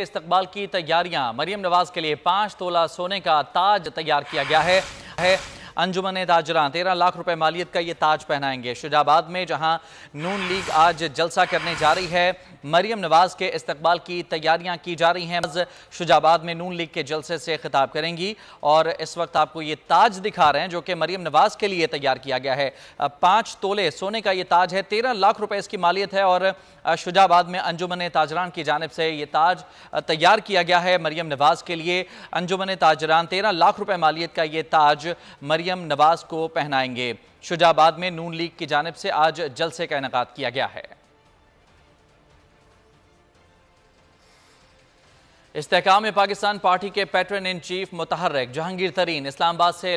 इस्तकबाल की तैयारियां मरियम नवाज के लिए पांच तोला सोने का ताज तैयार किया गया है, है अंजुमन ताजरा तेरह लाख रुपए मालियत का ये ताज पहनाएंगे शुजाबाद में जहां नून लीग आज जलसा करने जा रही है मरियम नवाज के इस्तबाल की तैयारियां की जा रही हैं आज शुजाबाद में नून लीग के जलसे से खिताब करेंगी और इस वक्त आपको ये ताज दिखा रहे हैं जो कि मरियम नवाज के लिए तैयार किया गया है पाँच तोले सोने का ये ताज है तेरह लाख रुपए इसकी मालियत है और शुजाबाद में अंजुमन ताजरान की जानब से ये ताज तैयार किया गया है मरियम नवाज के लिए अंजुमन ताजरान तेरह लाख रुपए मालियत का ये ताज मरियम मरियम नवाज को पहनाएंगे शुजाबाद में नून लीग की जानब से आज जलसे का इनका किया गया है इस्तेकाम पाकिस्तान पार्टी के पैटर्न इन चीफ मुतहरक जहांगीर तरीन इस्लामाबाद से